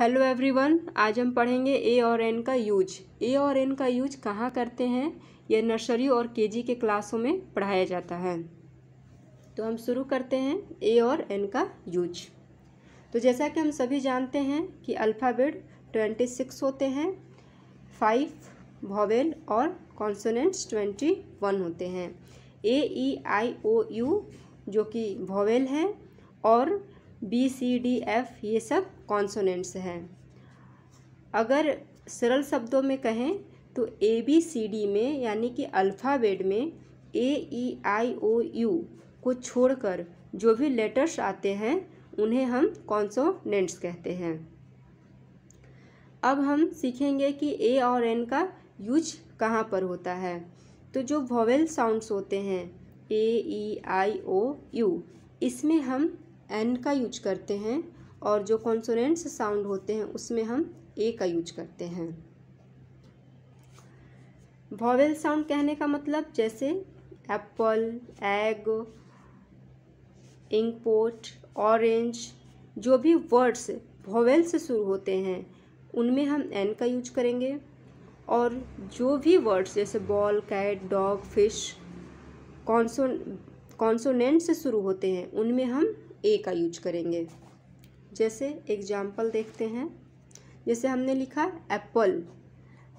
hello everyone आज हम पढ़ेंगे ए और एन का यूज ए और एन का यूज कहाँ करते हैं यह नर्सरी और केजी के क्लासों में पढ़ाया जाता है तो हम शुरू करते हैं ए और एन का यूज तो जैसा कि हम सभी जानते हैं कि अल्फ़ाबेट ट्वेंटी सिक्स होते हैं फाइव भोवेल और कॉन्सोनेंट्स ट्वेंटी वन होते हैं ए ई आई ओ यू जो कि भोवेल है और बी सी डी एफ ये सब कॉन्सोनेंट्स हैं अगर सरल शब्दों में कहें तो ए बी सी डी में यानी कि अल्फ़ाबेट में ए ई आई ओ यू को छोड़कर जो भी लेटर्स आते हैं उन्हें हम कॉन्सोनेंट्स कहते हैं अब हम सीखेंगे कि ए और एन का यूज कहाँ पर होता है तो जो वोवेल साउंड्स होते हैं ए ई आई ओ यू इसमें हम एन का यूज करते हैं और जो कॉन्सोनेंट्स साउंड होते हैं उसमें हम ए का यूज करते हैं वॉवेल साउंड कहने का मतलब जैसे एप्पल एग इंकपोट ऑरेंज जो भी वर्ड्स वॉवेल से शुरू होते हैं उनमें हम एन का यूज करेंगे और जो भी वर्ड्स जैसे बॉल कैट डॉग फिश कॉन्सो कॉन्सोनेंट से शुरू होते हैं उनमें हम ए का यूज करेंगे जैसे एग्जाम्पल देखते हैं जैसे हमने लिखा एप्पल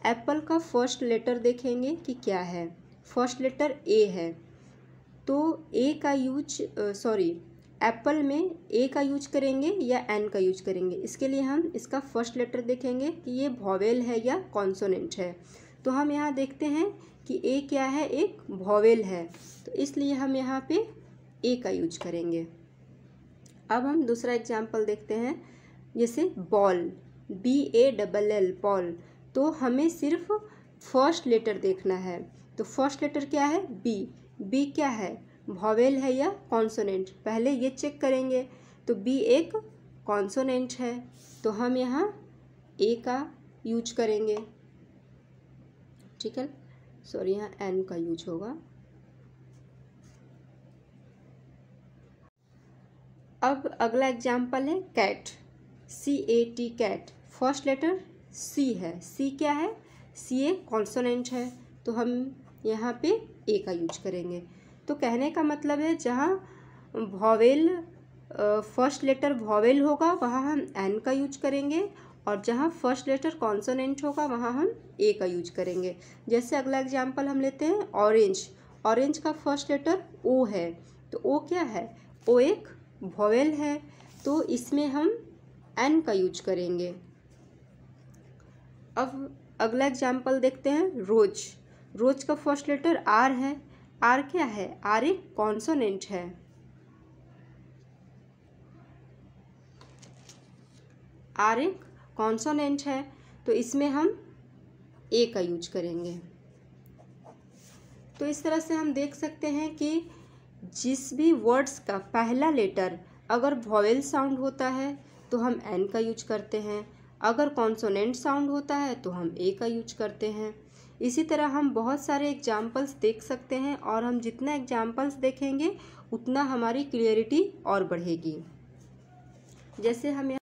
एप्पल का फर्स्ट लेटर देखेंगे कि क्या है फर्स्ट लेटर ए है तो ए का यूज सॉरी एप्पल में ए का यूज करेंगे या एन का यूज करेंगे इसके लिए हम इसका फर्स्ट लेटर देखेंगे कि ये भॉवेल है या कॉन्सोनेंट है तो हम यहाँ देखते हैं कि ए क्या है एक भॉवेल है तो इसलिए हम यहाँ पे ए का यूज करेंगे अब हम दूसरा एग्जाम्पल देखते हैं जैसे ball B A double L ball तो हमें सिर्फ फर्स्ट लेटर देखना है तो फर्स्ट लेटर क्या है बी बी क्या है भॉवेल है या कॉन्सोनेंट पहले ये चेक करेंगे तो बी एक कॉन्सोनेंट है तो हम यहाँ ए का यूज करेंगे ठीक है सॉरी यहाँ एन का यूज होगा अब अगला एग्जाम्पल है cat C A T cat first letter C है सी क्या है सी ए कॉन्सोनेंट है तो हम यहाँ पे ए का यूज करेंगे तो कहने का मतलब है जहाँ भॉवेल फर्स्ट लेटर भॉवेल होगा वहाँ हम एन का यूज करेंगे और जहाँ फर्स्ट लेटर कॉन्सोनेंट होगा वहाँ हम ए का यूज करेंगे जैसे अगला एग्जाम्पल हम लेते हैं ऑरेंज ऑरेंज का फर्स्ट लेटर ओ है तो ओ क्या है ओ एक वॉवेल है तो इसमें हम एन का यूज करेंगे अब अगला एग्जाम्पल देखते हैं रोज रोज का फर्स्ट लेटर आर है आर क्या है आर एक कॉन्सोनेंट है आर एक कॉन्सोनेंट है तो इसमें हम ए का यूज करेंगे तो इस तरह से हम देख सकते हैं कि जिस भी वर्ड्स का पहला लेटर अगर वॉयल साउंड होता है तो हम एन का यूज करते हैं अगर कॉन्सोनेंट साउंड होता है तो हम ए का यूज करते हैं इसी तरह हम बहुत सारे एग्जाम्पल्स देख सकते हैं और हम जितना एग्जाम्पल्स देखेंगे उतना हमारी क्लियरिटी और बढ़ेगी जैसे हम